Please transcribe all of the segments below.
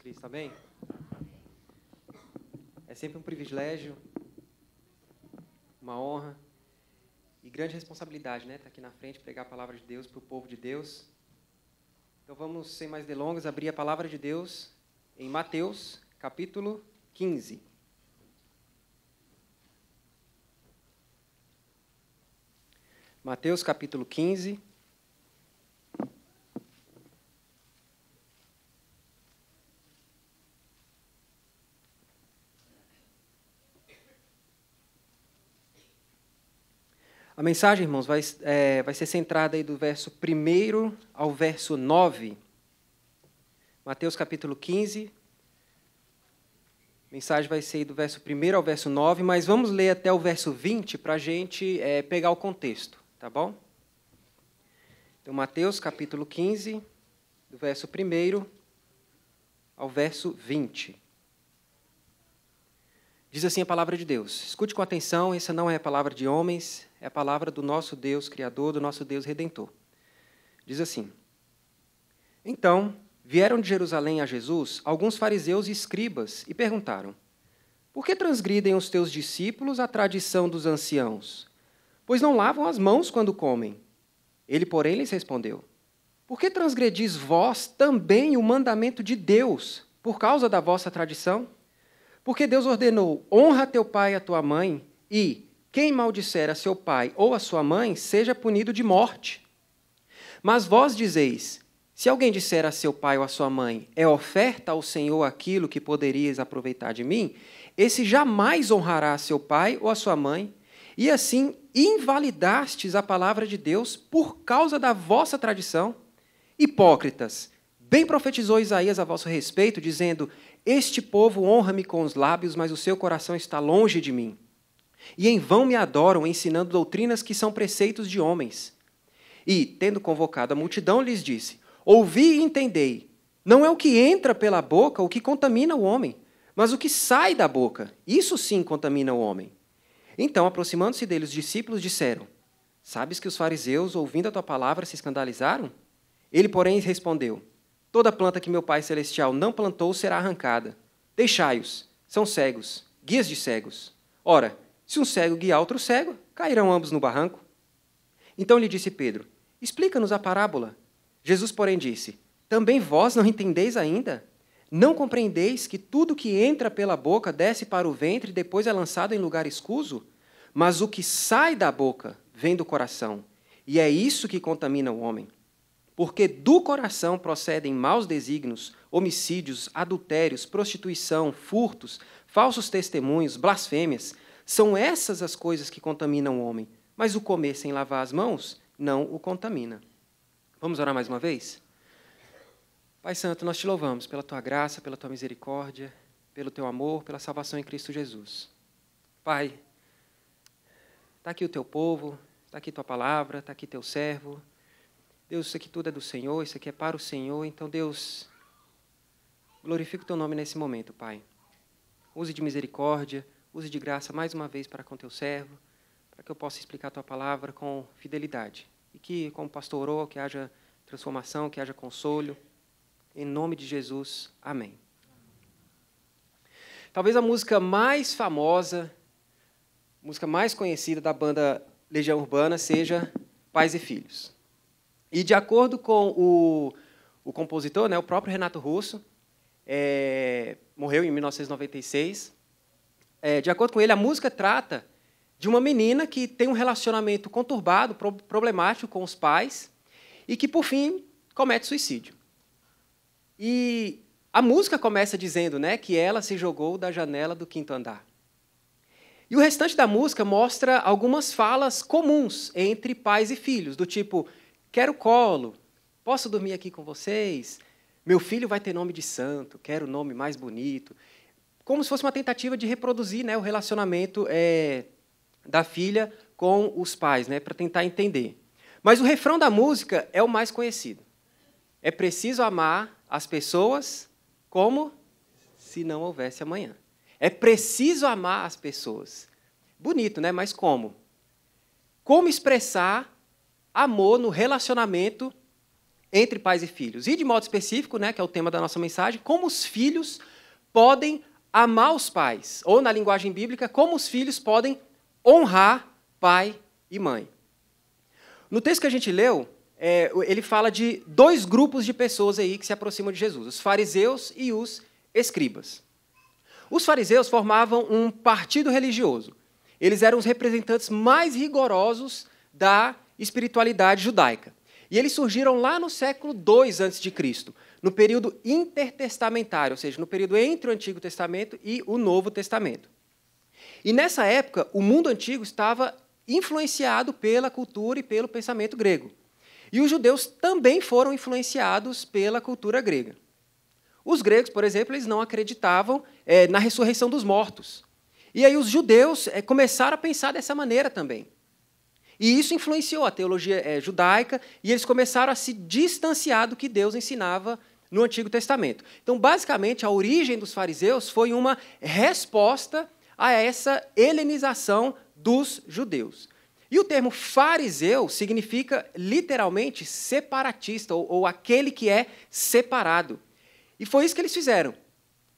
Cristo, amém? É sempre um privilégio, uma honra e grande responsabilidade, né? Estar tá aqui na frente, pregar a palavra de Deus para o povo de Deus. Então vamos, sem mais delongas, abrir a palavra de Deus em Mateus, capítulo 15. Mateus capítulo 15, A mensagem, irmãos, vai, é, vai ser centrada aí do verso 1 ao verso 9. Mateus capítulo 15. A mensagem vai ser aí do verso 1 ao verso 9, mas vamos ler até o verso 20 para a gente é, pegar o contexto, tá bom? Então, Mateus capítulo 15, do verso 1 ao verso 20. Diz assim a palavra de Deus. Escute com atenção, essa não é a palavra de homens, é a palavra do nosso Deus Criador, do nosso Deus Redentor. Diz assim: Então vieram de Jerusalém a Jesus alguns fariseus e escribas e perguntaram: Por que transgridem os teus discípulos a tradição dos anciãos? Pois não lavam as mãos quando comem. Ele, porém, lhes respondeu: Por que transgredis vós também o mandamento de Deus por causa da vossa tradição? Porque Deus ordenou: honra teu pai e a tua mãe, e quem maldisser a seu pai ou a sua mãe seja punido de morte. Mas vós dizeis: se alguém disser a seu pai ou a sua mãe, é oferta ao Senhor aquilo que poderias aproveitar de mim, esse jamais honrará a seu pai ou a sua mãe, e assim invalidastes a palavra de Deus por causa da vossa tradição. Hipócritas, bem profetizou Isaías a vosso respeito, dizendo: este povo honra-me com os lábios, mas o seu coração está longe de mim. E em vão me adoram, ensinando doutrinas que são preceitos de homens. E, tendo convocado a multidão, lhes disse: Ouvi e entendei. Não é o que entra pela boca o que contamina o homem, mas o que sai da boca. Isso sim contamina o homem. Então, aproximando-se dele, os discípulos disseram: Sabes que os fariseus, ouvindo a tua palavra, se escandalizaram? Ele, porém, respondeu: Toda planta que meu Pai Celestial não plantou será arrancada. Deixai-os, são cegos, guias de cegos. Ora, se um cego guiar outro cego, cairão ambos no barranco. Então lhe disse Pedro: Explica-nos a parábola. Jesus, porém, disse: Também vós não entendeis ainda? Não compreendeis que tudo que entra pela boca desce para o ventre e depois é lançado em lugar escuso? Mas o que sai da boca vem do coração, e é isso que contamina o homem porque do coração procedem maus desígnios, homicídios, adultérios, prostituição, furtos, falsos testemunhos, blasfêmias. São essas as coisas que contaminam o homem. Mas o comer sem lavar as mãos não o contamina. Vamos orar mais uma vez? Pai Santo, nós te louvamos pela tua graça, pela tua misericórdia, pelo teu amor, pela salvação em Cristo Jesus. Pai, está aqui o teu povo, está aqui tua palavra, está aqui teu servo, Deus, isso aqui tudo é do Senhor, isso aqui é para o Senhor. Então, Deus, glorifico o teu nome nesse momento, Pai. Use de misericórdia, use de graça mais uma vez para com teu servo, para que eu possa explicar a tua palavra com fidelidade. E que, como o pastor orou, que haja transformação, que haja consolo. Em nome de Jesus, amém. Talvez a música mais famosa, música mais conhecida da banda Legião Urbana seja Pais e Filhos. E de acordo com o, o compositor, né, o próprio Renato Russo, é, morreu em 1996. É, de acordo com ele, a música trata de uma menina que tem um relacionamento conturbado, pro, problemático com os pais e que, por fim, comete suicídio. E a música começa dizendo né, que ela se jogou da janela do quinto andar. E o restante da música mostra algumas falas comuns entre pais e filhos, do tipo: Quero colo. Posso dormir aqui com vocês? Meu filho vai ter nome de santo. Quero o nome mais bonito. Como se fosse uma tentativa de reproduzir né, o relacionamento é, da filha com os pais, né, para tentar entender. Mas o refrão da música é o mais conhecido. É preciso amar as pessoas como se não houvesse amanhã. É preciso amar as pessoas. Bonito, né? Mas como? Como expressar amor no relacionamento entre pais e filhos. E de modo específico, né, que é o tema da nossa mensagem, como os filhos podem amar os pais, ou na linguagem bíblica, como os filhos podem honrar pai e mãe. No texto que a gente leu, é, ele fala de dois grupos de pessoas aí que se aproximam de Jesus: os fariseus e os escribas. Os fariseus formavam um partido religioso. Eles eram os representantes mais rigorosos da espiritualidade judaica. E eles surgiram lá no século II a.C., no período intertestamentário, ou seja, no período entre o Antigo Testamento e o Novo Testamento. E nessa época, o mundo antigo estava influenciado pela cultura e pelo pensamento grego. E os judeus também foram influenciados pela cultura grega. Os gregos, por exemplo, eles não acreditavam é, na ressurreição dos mortos. E aí os judeus é, começaram a pensar dessa maneira também. E isso influenciou a teologia é, judaica e eles começaram a se distanciar do que Deus ensinava no Antigo Testamento. Então, basicamente, a origem dos fariseus foi uma resposta a essa helenização dos judeus. E o termo fariseu significa literalmente separatista, ou, ou, aquele que é separado. E foi isso que eles fizeram.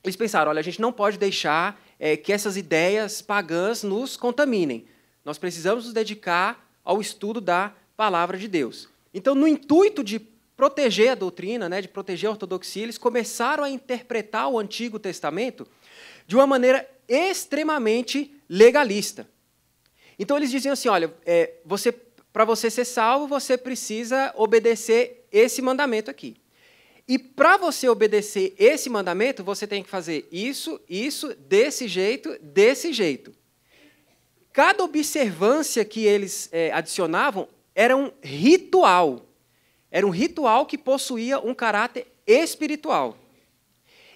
Eles pensaram: olha, a gente não pode deixar é, que essas ideias pagãs nos contaminem. Nós precisamos nos dedicar ao estudo da palavra de Deus. Então, no intuito de proteger a doutrina, né, de proteger a ortodoxia, eles começaram a interpretar o Antigo Testamento de uma maneira extremamente legalista. Então eles diziam assim: olha, é, você, para você ser salvo, você precisa obedecer esse mandamento aqui. E para você obedecer esse mandamento, você tem que fazer isso, isso, desse jeito, desse jeito. Cada observância que eles é, adicionavam era um ritual. Era um ritual que possuía um caráter espiritual.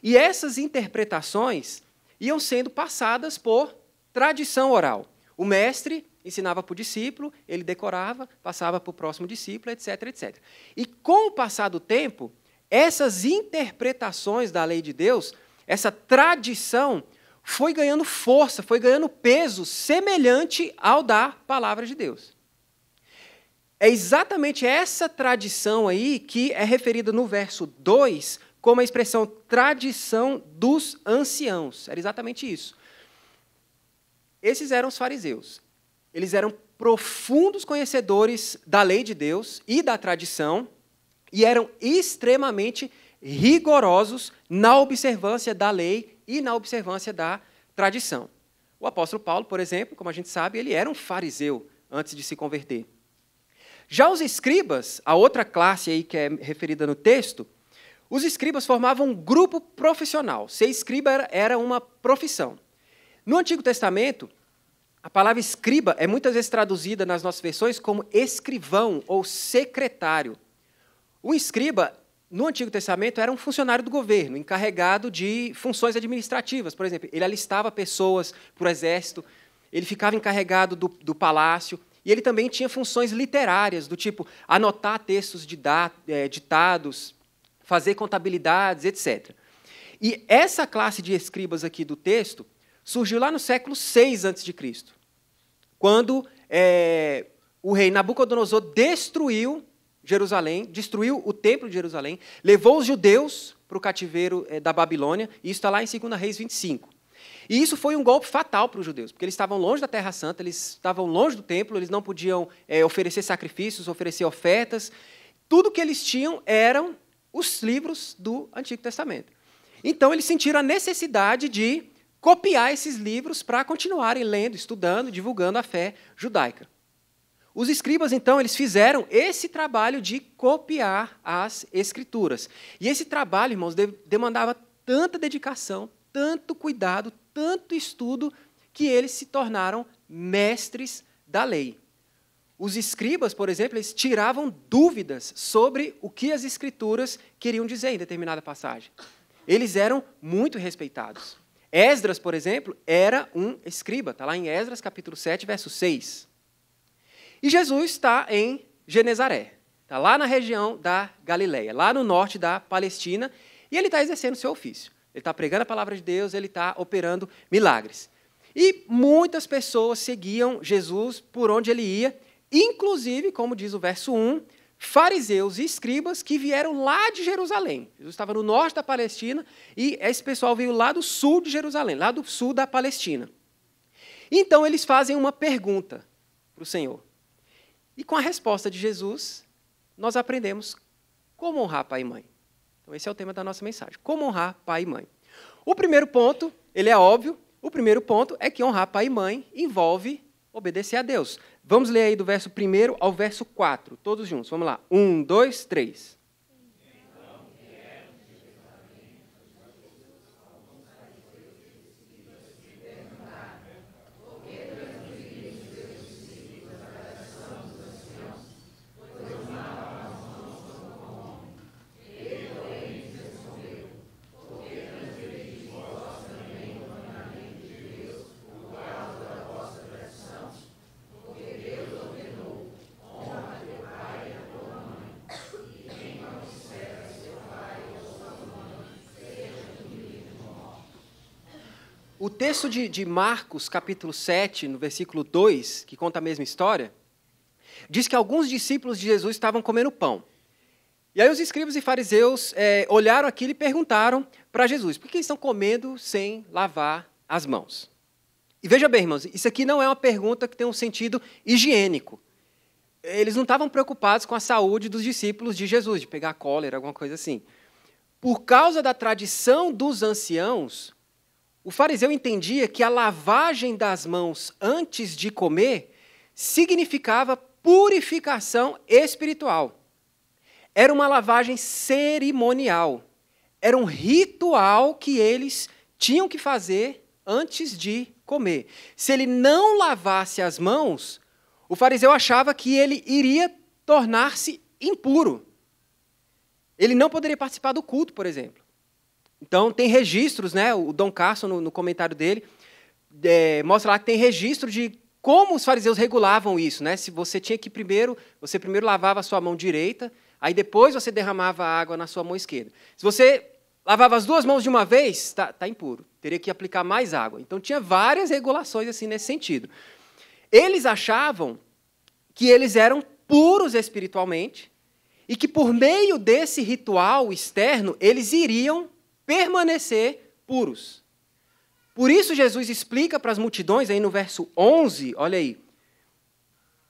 E essas interpretações iam sendo passadas por tradição oral. O mestre ensinava para o discípulo, ele decorava, passava para o próximo discípulo, etc, etc. E com o passar do tempo, essas interpretações da lei de Deus, essa tradição foi ganhando força, foi ganhando peso semelhante ao da palavra de Deus. É exatamente essa tradição aí que é referida no verso 2 como a expressão tradição dos anciãos. Era exatamente isso. Esses eram os fariseus. Eles eram profundos conhecedores da lei de Deus e da tradição e eram extremamente rigorosos na observância da lei e na observância da tradição. O apóstolo Paulo, por exemplo, como a gente sabe, ele era um fariseu antes de se converter. Já os escribas, a outra classe aí que é referida no texto, os escribas formavam um grupo profissional. Ser escriba era uma profissão. No Antigo Testamento, a palavra escriba é muitas vezes traduzida nas nossas versões como escrivão ou secretário. O escriba no Antigo Testamento, era um funcionário do governo, encarregado de funções administrativas. Por exemplo, ele alistava pessoas para o exército, ele ficava encarregado do, do, palácio, e ele também tinha funções literárias, do tipo anotar textos eh, ditados, fazer contabilidades, etc. E essa classe de escribas aqui do texto surgiu lá no século VI a.C., quando é, o rei Nabucodonosor destruiu Jerusalém, destruiu o templo de Jerusalém, levou os judeus para o cativeiro eh, da Babilônia, e isso está lá em 2 Reis 25. E isso foi um golpe fatal para os judeus, porque eles estavam longe da Terra Santa, eles estavam longe do templo, eles não podiam é, oferecer sacrifícios, oferecer ofertas. Tudo que eles tinham eram os livros do Antigo Testamento. Então, eles sentiram a necessidade de copiar esses livros para continuarem lendo, estudando, divulgando a fé judaica. Os escribas, então, eles fizeram esse trabalho de copiar as escrituras. E esse trabalho, irmãos, de demandava tanta dedicação, tanto cuidado, tanto estudo, que eles se tornaram mestres da lei. Os escribas, por exemplo, eles tiravam dúvidas sobre o que as escrituras queriam dizer em determinada passagem. Eles eram muito respeitados. Esdras, por exemplo, era um escriba, está lá em Esdras capítulo 7, verso 6. E Jesus está em Genezaré, está lá na região da Galileia, lá no norte da Palestina, e ele está exercendo seu ofício. Ele está pregando a palavra de Deus, ele está operando milagres. E muitas pessoas seguiam Jesus por onde ele ia, inclusive, como diz o verso 1, fariseus e escribas que vieram lá de Jerusalém. Jesus estava no norte da Palestina e esse pessoal veio lá do sul de Jerusalém, lá do sul da Palestina. Então eles fazem uma pergunta para o Senhor: e com a resposta de Jesus, nós aprendemos como honrar pai e mãe. Então, esse é o tema da nossa mensagem: como honrar pai e mãe. O primeiro ponto, ele é óbvio, o primeiro ponto é que honrar pai e mãe envolve obedecer a Deus. Vamos ler aí do verso 1 ao verso 4, todos juntos. Vamos lá. 1, 2, 3. O texto de, de, Marcos, capítulo 7, no versículo 2, que conta a mesma história, diz que alguns discípulos de Jesus estavam comendo pão. E aí os escribas e fariseus é, olharam aquilo e perguntaram para Jesus, por que eles estão comendo sem lavar as mãos? E veja bem, irmãos, isso aqui não é uma pergunta que tem um sentido higiênico. Eles não estavam preocupados com a saúde dos discípulos de Jesus, de pegar cólera, alguma coisa assim. Por causa da tradição dos anciãos, o fariseu entendia que a lavagem das mãos antes de comer significava purificação espiritual. Era uma lavagem cerimonial. Era um ritual que eles tinham que fazer antes de comer. Se ele não lavasse as mãos, o fariseu achava que ele iria tornar-se impuro. Ele não poderia participar do culto, por exemplo. Então, tem registros, né? o Dom Carson, no, no comentário dele, é, mostra lá que tem registro de como os fariseus regulavam isso. Né? Se você tinha que primeiro, você primeiro lavava a sua mão direita, aí depois você derramava a água na sua mão esquerda. Se você lavava as duas mãos de uma vez, está tá impuro. Teria que aplicar mais água. Então tinha várias regulações assim nesse sentido. Eles achavam que eles eram puros espiritualmente e que por meio desse ritual externo eles iriam permanecer puros. Por isso, Jesus explica para as multidões, aí no verso 11, olha aí.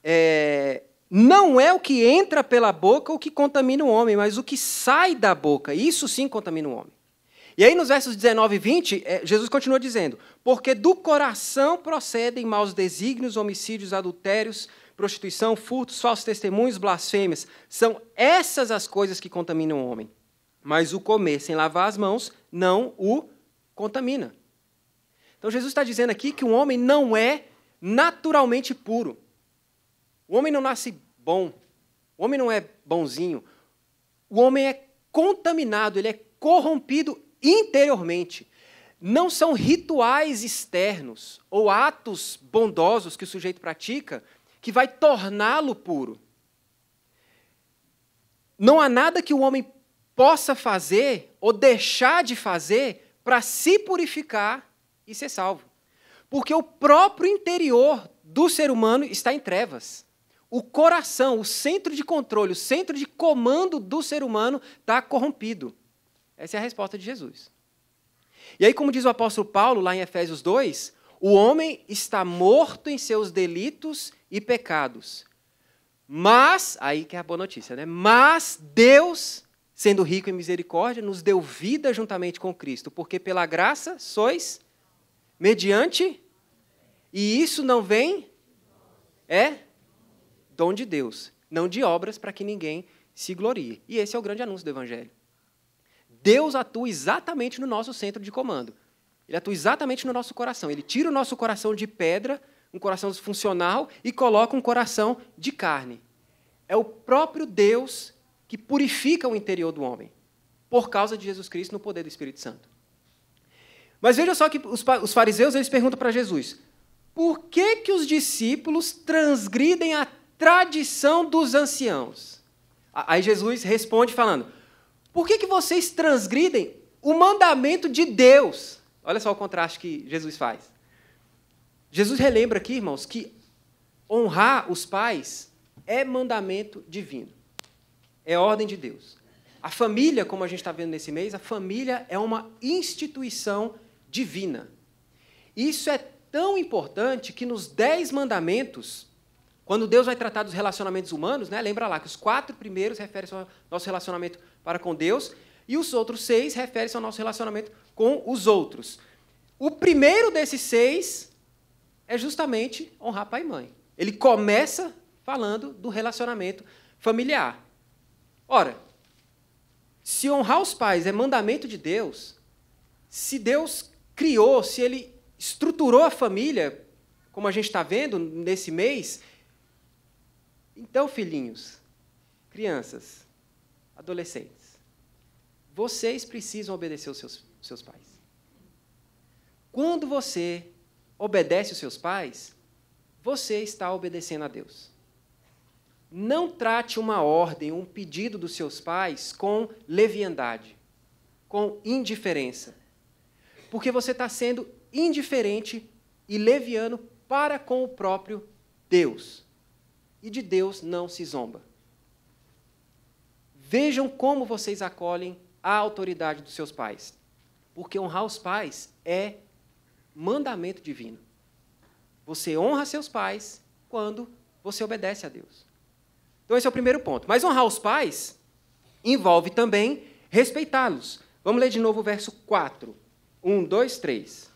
É, não é o que entra pela boca o que contamina o homem, mas o que sai da boca. Isso sim contamina o homem. E aí, nos versos 19 e 20, é, Jesus continua dizendo: Porque do coração procedem maus desígnios, homicídios, adultérios, prostituição, furtos, falsos testemunhos, blasfêmias. São essas as coisas que contaminam o homem. Mas o comer sem lavar as mãos não o contamina. Então Jesus está dizendo aqui que o homem não é naturalmente puro. O homem não nasce bom. O homem não é bonzinho. O homem é contaminado, ele é corrompido interiormente. Não são rituais externos ou atos bondosos que o sujeito pratica que vai torná-lo puro. Não há nada que o homem possa fazer ou deixar de fazer para se purificar e ser salvo. Porque o próprio interior do ser humano está em trevas. O coração, o centro de controle, o centro de comando do ser humano está corrompido. Essa é a resposta de Jesus. E aí, como diz o apóstolo Paulo, lá em Efésios 2, o homem está morto em seus delitos e pecados. Mas, aí que é a boa notícia, né? Mas Deus sendo rico em misericórdia, nos deu vida juntamente com Cristo, porque pela graça sois mediante, e isso não vem, é dom de Deus, não de obras para que ninguém se glorie. E esse é o grande anúncio do Evangelho. Deus atua exatamente no nosso centro de comando. Ele atua exatamente no nosso coração. Ele tira o nosso coração de pedra, um coração funcional, e coloca um coração de carne. É o próprio Deus que purifica o interior do homem, por causa de Jesus Cristo no poder do Espírito Santo. Mas veja só que os fariseus eles perguntam para Jesus: por que, que os discípulos transgridem a tradição dos anciãos? Aí Jesus responde falando: por que, que vocês transgridem o mandamento de Deus? Olha só o contraste que Jesus faz. Jesus relembra aqui, irmãos, que honrar os pais é mandamento divino é ordem de Deus. A família, como a gente está vendo nesse mês, a família é uma instituição divina. Isso é tão importante que nos dez mandamentos, quando Deus vai tratar dos relacionamentos humanos, né, lembra lá que os quatro primeiros referem-se ao nosso relacionamento para com Deus e os outros seis referem-se ao nosso relacionamento com os outros. O primeiro desses seis é justamente honrar pai e mãe. Ele começa falando do relacionamento familiar. Ora, se honrar os pais é mandamento de Deus, se Deus criou, se Ele estruturou a família, como a gente está vendo nesse mês, então, filhinhos, crianças, adolescentes, vocês precisam obedecer os seus, os seus pais. Quando você obedece os seus pais, você está obedecendo a Deus não trate uma ordem, um pedido dos seus pais com leviandade, com indiferença. Porque você está sendo indiferente e leviano para com o próprio Deus. E de Deus não se zomba. Vejam como vocês acolhem a autoridade dos seus pais. Porque honrar os pais é mandamento divino. Você honra seus pais quando você obedece a Deus. Então, esse é o primeiro ponto. Mas honrar os pais envolve também respeitá-los. Vamos ler de novo o verso 4. 1, 2, 3.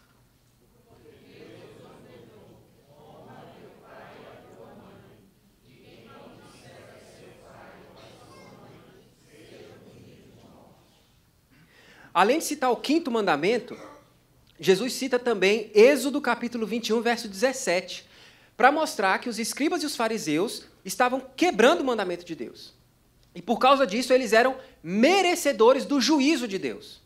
Além de citar o quinto mandamento, Jesus cita também Êxodo capítulo 21, verso 17, para mostrar que os escribas e os fariseus estavam quebrando o mandamento de Deus. E por causa disso, eles eram merecedores do juízo de Deus.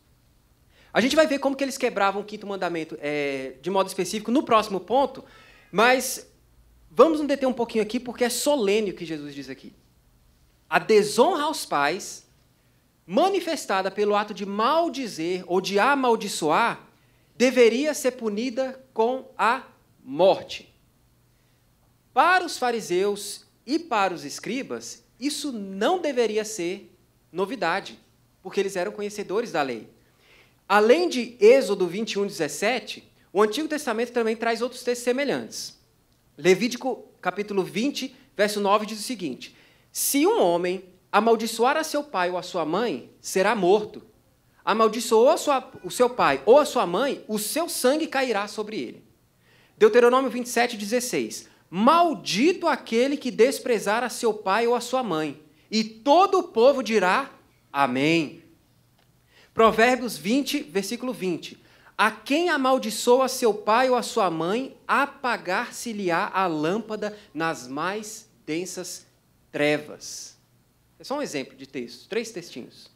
A gente vai ver como que eles quebravam o quinto mandamento é, de modo específico no próximo ponto, mas vamos nos deter um pouquinho aqui, porque é solene o que Jesus diz aqui. A desonra aos pais, manifestada pelo ato de maldizer ou de amaldiçoar, deveria ser punida com a morte. Para os fariseus e para os escribas, isso não deveria ser novidade, porque eles eram conhecedores da lei. Além de Êxodo 21, 17, o Antigo Testamento também traz outros textos semelhantes. Levítico capítulo 20, verso 9 diz o seguinte: Se um homem amaldiçoar a seu pai ou a sua mãe, será morto. Amaldiçoou sua, o seu pai ou a sua mãe, o seu sangue cairá sobre ele. Deuteronômio 27, 16. Maldito aquele que desprezar a seu pai ou a sua mãe. E todo o povo dirá: Amém. Provérbios 20, versículo 20. A quem amaldiçoa seu pai ou a sua mãe, apagar-se-lhe-á a lâmpada nas mais densas trevas. É só um exemplo de texto, três textinhos.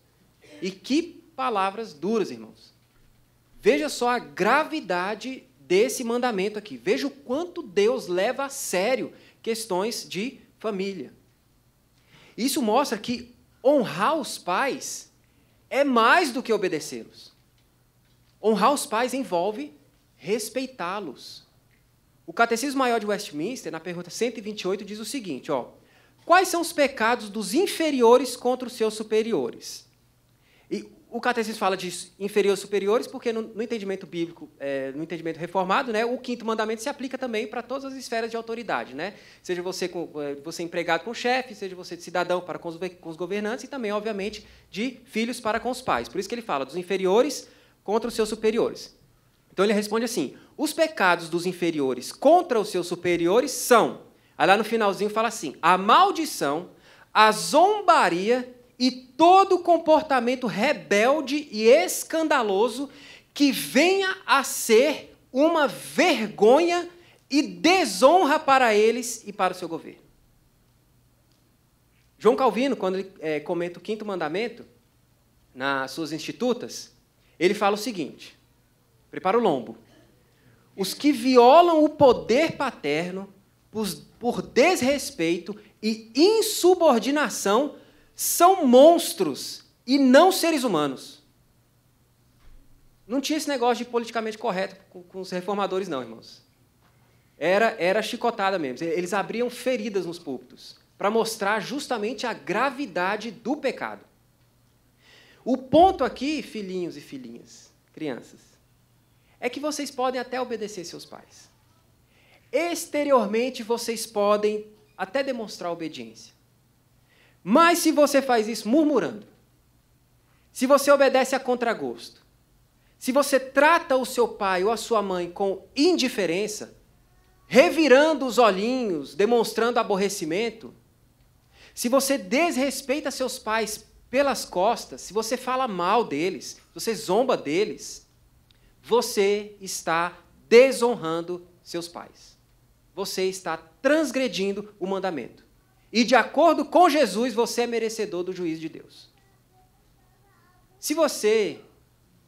E que palavras duras, irmãos. Veja só a gravidade desse mandamento aqui. Veja o quanto Deus leva a sério questões de família. Isso mostra que honrar os pais é mais do que obedecê-los. Honrar os pais envolve respeitá-los. O Catecismo Maior de Westminster, na pergunta 128, diz o seguinte, ó: Quais são os pecados dos inferiores contra os seus superiores? E o catecismo fala de inferiores superiores, porque no, no entendimento bíblico, é, no entendimento reformado, né, o quinto mandamento se aplica também para todas as esferas de autoridade, né? Seja você, com, é, você empregado com o chefe, seja você de cidadão para com os, com os governantes e também, obviamente, de filhos para com os pais. Por isso que ele fala dos inferiores contra os seus superiores. Então ele responde assim: os pecados dos inferiores contra os seus superiores são. Aí lá no finalzinho fala assim: a maldição, a zombaria e todo comportamento rebelde e escandaloso que venha a ser uma vergonha e desonra para eles e para o seu governo. João Calvino, quando ele é, comenta o quinto mandamento, nas suas institutas, ele fala o seguinte: prepara o lombo. Os que violam o poder paterno por, por desrespeito e insubordinação são monstros e não seres humanos. Não tinha esse negócio de politicamente correto com, com os reformadores, não, irmãos. Era, era chicotada mesmo. Eles abriam feridas nos púlpitos para mostrar justamente a gravidade do pecado. O ponto aqui, filhinhos e filhinhas, crianças, é que vocês podem até obedecer seus pais. Exteriormente, vocês podem até demonstrar obediência. Mas se você faz isso murmurando, se você obedece a contragosto, se você trata o seu pai ou a sua mãe com indiferença, revirando os olhinhos, demonstrando aborrecimento, se você desrespeita seus pais pelas costas, se você fala mal deles, se você zomba deles, você está desonrando seus pais. Você está transgredindo o mandamento. E de acordo com Jesus, você é merecedor do juízo de Deus. Se você,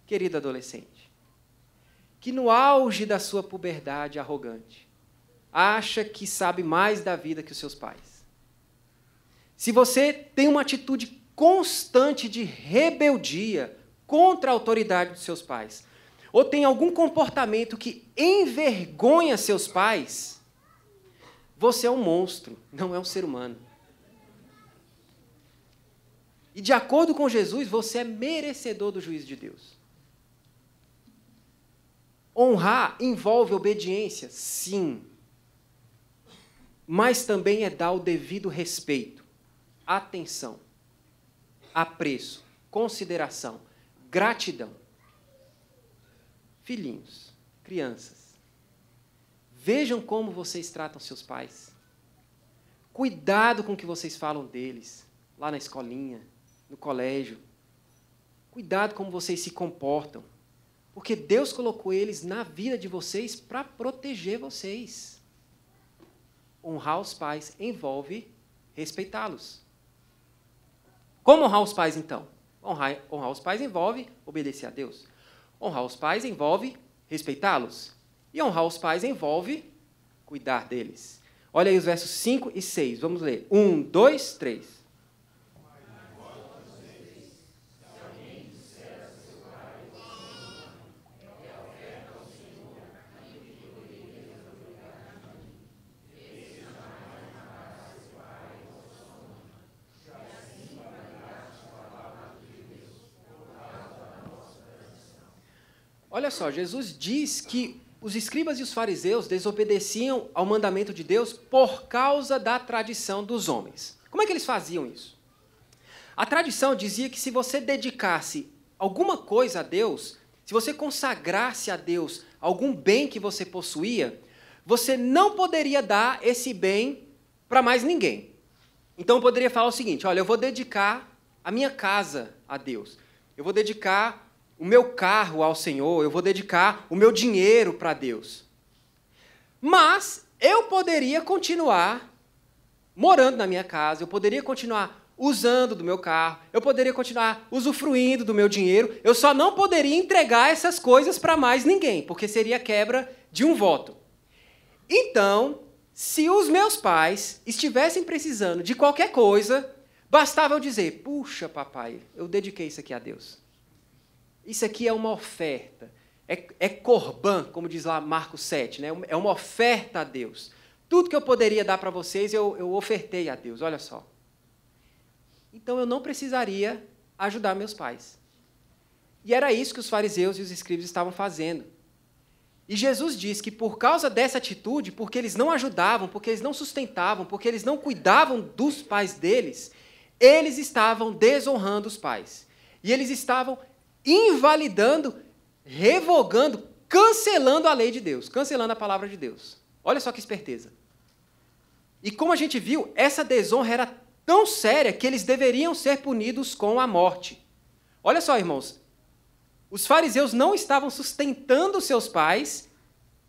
querido adolescente, que no auge da sua puberdade arrogante, acha que sabe mais da vida que os seus pais, se você tem uma atitude constante de rebeldia contra a autoridade dos seus pais, ou tem algum comportamento que envergonha seus pais, você é um monstro, não é um ser humano. E de acordo com Jesus, você é merecedor do juízo de Deus. Honrar envolve obediência, sim. Mas também é dar o devido respeito, atenção, apreço, consideração, gratidão. Filhinhos, crianças, Vejam como vocês tratam seus pais. Cuidado com o que vocês falam deles, lá na escolinha, no colégio. Cuidado como vocês se comportam, porque Deus colocou eles na vida de vocês para proteger vocês. Honrar os pais envolve respeitá-los. Como honrar os pais, então? Honrar, honrar os pais envolve obedecer a Deus. Honrar os pais envolve respeitá-los. E honrar os pais envolve cuidar deles. Olha aí os versos 5 e 6. Vamos ler. 1, 2, 3. Olha só, Jesus diz que os escribas e os fariseus desobedeciam ao mandamento de Deus por causa da tradição dos homens. Como é que eles faziam isso? A tradição dizia que se você dedicasse alguma coisa a Deus, se você consagrasse a Deus algum bem que você possuía, você não poderia dar esse bem para mais ninguém. Então eu poderia falar o seguinte: olha, eu vou dedicar a minha casa a Deus. Eu vou dedicar o meu carro ao Senhor, eu vou dedicar o meu dinheiro para Deus. Mas eu poderia continuar morando na minha casa, eu poderia continuar usando do meu carro, eu poderia continuar usufruindo do meu dinheiro, eu só não poderia entregar essas coisas para mais ninguém, porque seria quebra de um voto. Então, se os meus pais estivessem precisando de qualquer coisa, bastava eu dizer: puxa, papai, eu dediquei isso aqui a Deus. Isso aqui é uma oferta. É, é corban, como diz lá Marcos 7, né? é uma oferta a Deus. Tudo que eu poderia dar para vocês, eu, eu ofertei a Deus, olha só. Então eu não precisaria ajudar meus pais. E era isso que os fariseus e os escribas estavam fazendo. E Jesus diz que por causa dessa atitude, porque eles não ajudavam, porque eles não sustentavam, porque eles não cuidavam dos pais deles, eles estavam desonrando os pais. E eles estavam invalidando, revogando, cancelando a lei de Deus, cancelando a palavra de Deus. Olha só que esperteza. E como a gente viu, essa desonra era tão séria que eles deveriam ser punidos com a morte. Olha só, irmãos. Os fariseus não estavam sustentando seus pais,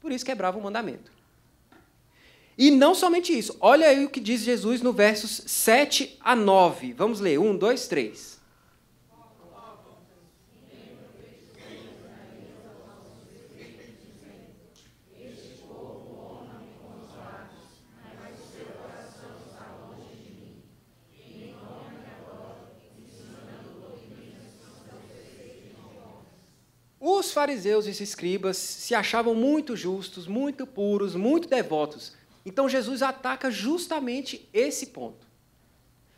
por isso quebravam o mandamento. E não somente isso. Olha aí o que diz Jesus no versos 7 a 9. Vamos ler. 1, 2, 3. Os fariseus e os escribas se achavam muito justos, muito puros, muito devotos. Então Jesus ataca justamente esse ponto.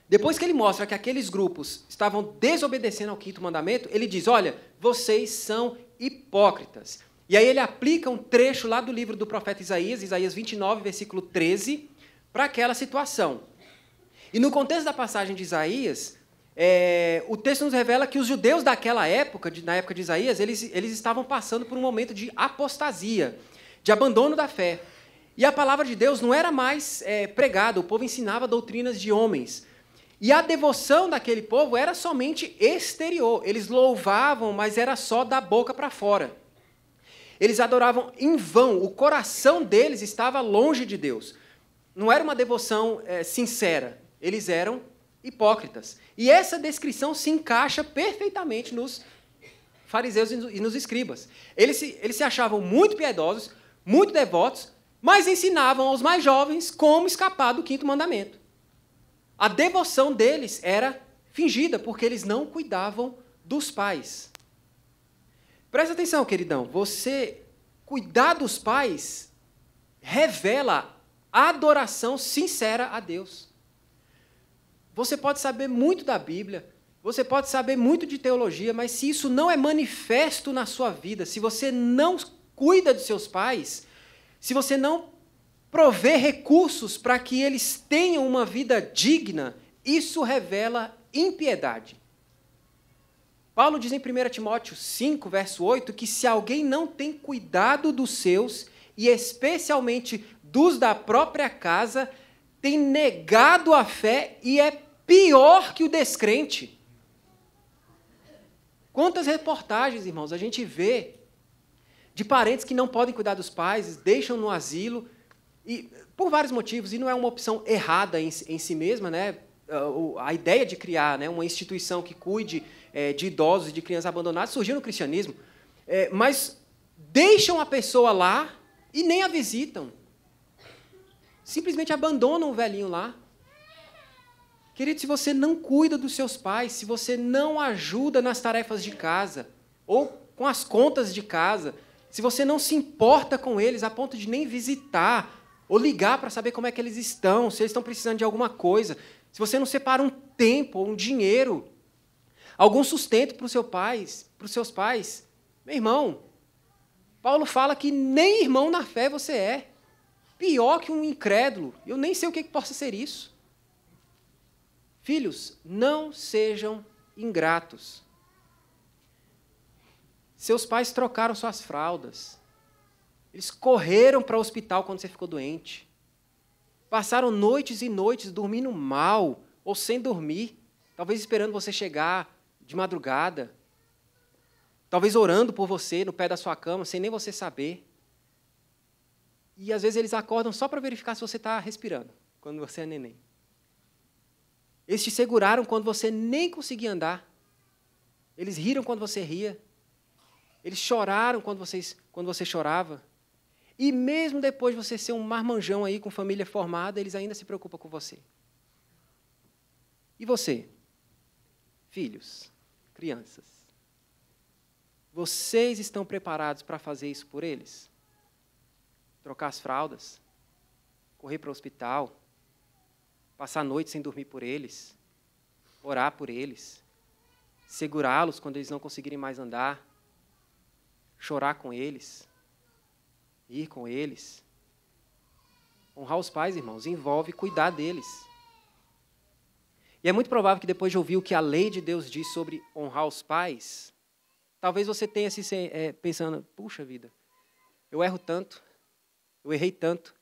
Depois que ele mostra que aqueles grupos estavam desobedecendo ao quinto mandamento, ele diz: Olha, vocês são hipócritas. E aí ele aplica um trecho lá do livro do profeta Isaías, Isaías 29, versículo 13, para aquela situação. E no contexto da passagem de Isaías, é, o texto nos revela que os judeus daquela época, de, na época de Isaías, eles, eles estavam passando por um momento de apostasia, de abandono da fé. E a palavra de Deus não era mais é, pregada, o povo ensinava doutrinas de homens. E a devoção daquele povo era somente exterior. Eles louvavam, mas era só da boca para fora. Eles adoravam em vão, o coração deles estava longe de Deus. Não era uma devoção é, sincera, eles eram hipócritas. E essa descrição se encaixa perfeitamente nos fariseus e nos escribas. Eles se, eles se achavam muito piedosos, muito devotos, mas ensinavam aos mais jovens como escapar do quinto mandamento. A devoção deles era fingida, porque eles não cuidavam dos pais. Presta atenção, queridão, você cuidar dos pais revela adoração sincera a Deus. Você pode saber muito da Bíblia, você pode saber muito de teologia, mas se isso não é manifesto na sua vida, se você não cuida dos seus pais, se você não provê recursos para que eles tenham uma vida digna, isso revela impiedade. Paulo diz em 1 Timóteo 5, verso 8, que se alguém não tem cuidado dos seus, e especialmente dos da própria casa, tem negado a fé e é pior que o descrente. Quantas reportagens, irmãos, a gente vê de parentes que não podem cuidar dos pais, deixam no asilo, e por vários motivos, e não é uma opção errada em, em si mesma, né? Ah, a ideia de criar né, uma instituição que cuide é, de idosos e de crianças abandonadas surgiu no cristianismo. É, mas deixam a pessoa lá e nem a visitam simplesmente abandonam o velhinho lá. Querido, se você não cuida dos seus pais, se você não ajuda nas tarefas de casa, ou com as contas de casa, se você não se importa com eles a ponto de nem visitar, ou ligar para saber como é que eles estão, se eles estão precisando de alguma coisa, se você não separa um tempo, um dinheiro, algum sustento para os seu pais, para os seus pais, meu irmão, Paulo fala que nem irmão na fé você é pior que um incrédulo. Eu nem sei o que, que possa ser isso. Filhos, não sejam ingratos. Seus pais trocaram suas fraldas. Eles correram para o hospital quando você ficou doente. Passaram noites e noites dormindo mal ou sem dormir, talvez esperando você chegar de madrugada, talvez orando por você no pé da sua cama, sem nem você saber. E às vezes eles acordam só para verificar se você está respirando, quando você é neném. Eles te seguraram quando você nem conseguia andar. Eles riram quando você ria. Eles choraram quando, vocês, quando você chorava. E mesmo depois de você ser um marmanjão aí com família formada, eles ainda se preocupam com você. E você? Filhos, crianças. Vocês estão preparados para fazer isso por eles? trocar as fraldas, correr para o hospital, passar a noite sem dormir por eles, orar por eles, segurá-los quando eles não conseguirem mais andar, chorar com eles, ir com eles. Honrar os pais, irmãos, envolve cuidar deles. E é muito provável que depois de ouvir o que a lei de Deus diz sobre honrar os pais, talvez você tenha se é, pensando: puxa vida, eu erro tanto, eu errei tanto,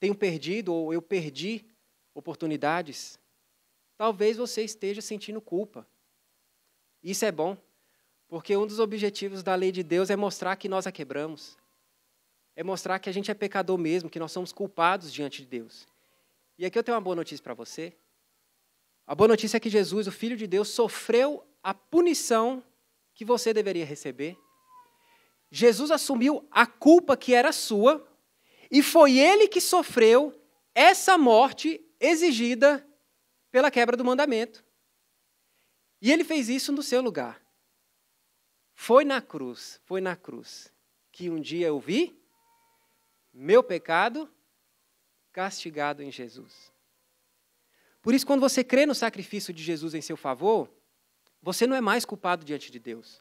tenho perdido ou eu perdi oportunidades. Talvez você esteja sentindo culpa. Isso é bom, porque um dos objetivos da lei de Deus é mostrar que nós a quebramos. É mostrar que a gente é pecador mesmo, que nós somos culpados diante de Deus. E aqui eu tenho uma boa notícia para você. A boa notícia é que Jesus, o Filho de Deus, sofreu a punição que você deveria receber. Jesus assumiu a culpa que era sua e foi ele que sofreu essa morte exigida pela quebra do mandamento. E ele fez isso no seu lugar. Foi na cruz, foi na cruz, que um dia eu vi meu pecado castigado em Jesus. Por isso, quando você crê no sacrifício de Jesus em seu favor, você não é mais culpado diante de Deus.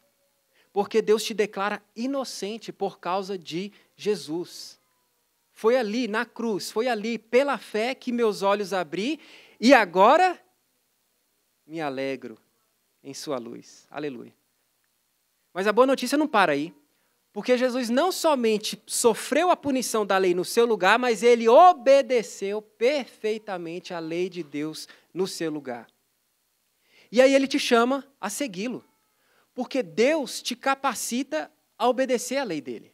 Porque Deus te declara inocente por causa de Jesus. Foi ali, na cruz, foi ali, pela fé que meus olhos abri e agora me alegro em Sua luz. Aleluia. Mas a boa notícia não para aí. Porque Jesus não somente sofreu a punição da lei no seu lugar, mas ele obedeceu perfeitamente a lei de Deus no seu lugar. E aí ele te chama a segui-lo. Porque Deus te capacita a obedecer a lei dele.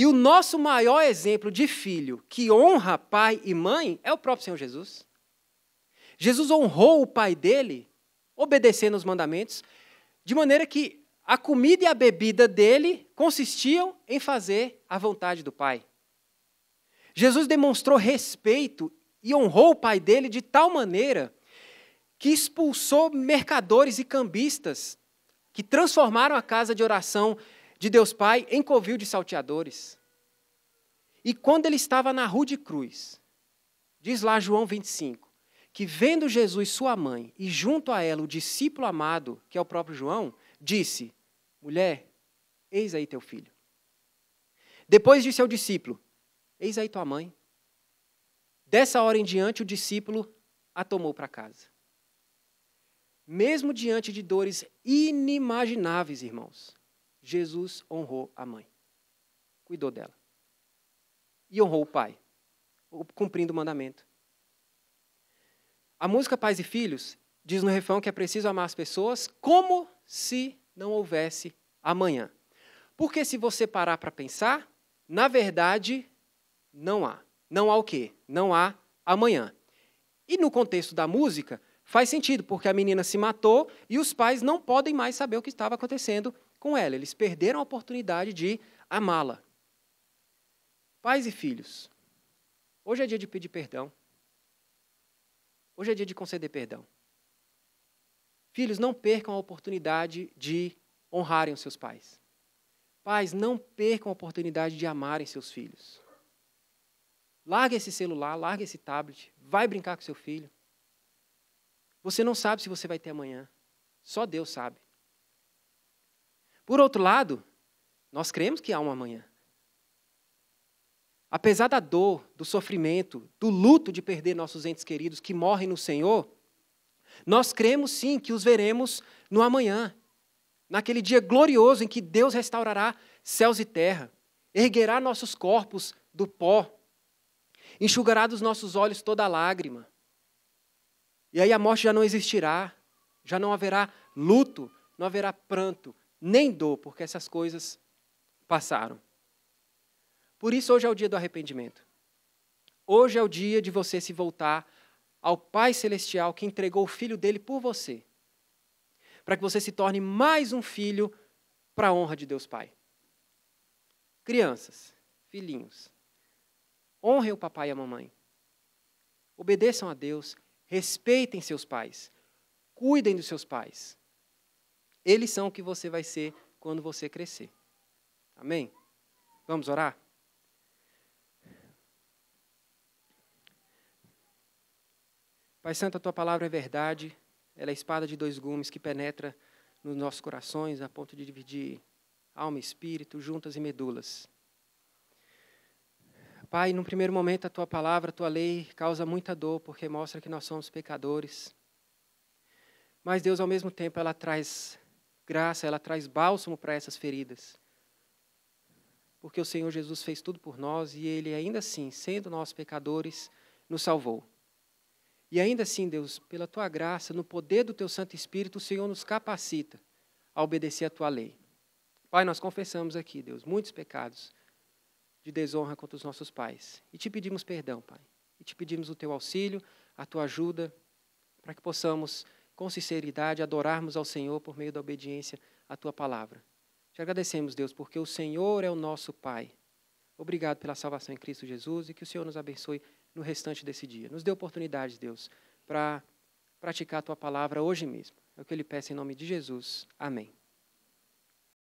E o nosso maior exemplo de filho que honra pai e mãe é o próprio Senhor Jesus. Jesus honrou o pai dele, obedecendo os mandamentos, de maneira que a comida e a bebida dele consistiam em fazer a vontade do pai. Jesus demonstrou respeito e honrou o pai dele de tal maneira que expulsou mercadores e cambistas que transformaram a casa de oração de Deus Pai em covil de salteadores. E quando ele estava na Rua de Cruz, diz lá João 25, que vendo Jesus sua mãe e junto a ela o discípulo amado, que é o próprio João, disse: Mulher, eis aí teu filho. Depois disse ao discípulo: Eis aí tua mãe. Dessa hora em diante, o discípulo a tomou para casa. Mesmo diante de dores inimagináveis, irmãos, Jesus honrou a mãe, cuidou dela. E honrou o pai, cumprindo o mandamento. A música Pais e Filhos diz no refrão que é preciso amar as pessoas como se não houvesse amanhã. Porque se você parar para pensar, na verdade, não há. Não há o quê? Não há amanhã. E no contexto da música, faz sentido, porque a menina se matou e os pais não podem mais saber o que estava acontecendo com ela. Eles perderam a oportunidade de amá-la. Pais e filhos, hoje é dia de pedir perdão. Hoje é dia de conceder perdão. Filhos, não percam a oportunidade de honrarem os seus pais. Pais, não percam a oportunidade de amarem seus filhos. Larga esse celular, larga esse tablet, vai brincar com seu filho. Você não sabe se você vai ter amanhã. Só Deus sabe. Por outro lado, nós cremos que há um amanhã. Apesar da dor, do sofrimento, do luto de perder nossos entes queridos que morrem no Senhor, nós cremos sim que os veremos no amanhã, naquele dia glorioso em que Deus restaurará céus e terra, erguerá nossos corpos do pó, enxugará dos nossos olhos toda lágrima. E aí a morte já não existirá, já não haverá luto, não haverá pranto, nem dor, porque essas coisas passaram. Por isso, hoje é o dia do arrependimento. Hoje é o dia de você se voltar ao Pai Celestial que entregou o Filho dele por você, para que você se torne mais um filho para a honra de Deus Pai. Crianças, filhinhos, honrem o papai e a mamãe. Obedeçam a Deus, respeitem seus pais, cuidem dos seus pais. Eles são o que você vai ser quando você crescer. Amém? Vamos orar? Pai Santo, a tua palavra é verdade, ela é espada de dois gumes que penetra nos nossos corações a ponto de dividir alma e espírito, juntas e medulas. Pai, num primeiro momento, a tua palavra, a tua lei causa muita dor, porque mostra que nós somos pecadores. Mas Deus, ao mesmo tempo, ela traz graça, ela traz bálsamo para essas feridas. Porque o Senhor Jesus fez tudo por nós e ele ainda assim, sendo nós pecadores, nos salvou. E ainda assim, Deus, pela tua graça, no poder do teu Santo Espírito, o Senhor nos capacita a obedecer a tua lei. Pai, nós confessamos aqui, Deus, muitos pecados de desonra contra os nossos pais. E te pedimos perdão, Pai. E te pedimos o teu auxílio, a tua ajuda, para que possamos com sinceridade, adorarmos ao Senhor por meio da obediência à tua palavra. Te agradecemos, Deus, porque o Senhor é o nosso Pai. Obrigado pela salvação em Cristo Jesus e que o Senhor nos abençoe no restante desse dia. Nos dê oportunidades, Deus, para praticar a tua palavra hoje mesmo. É o que eu lhe peço em nome de Jesus. Amém.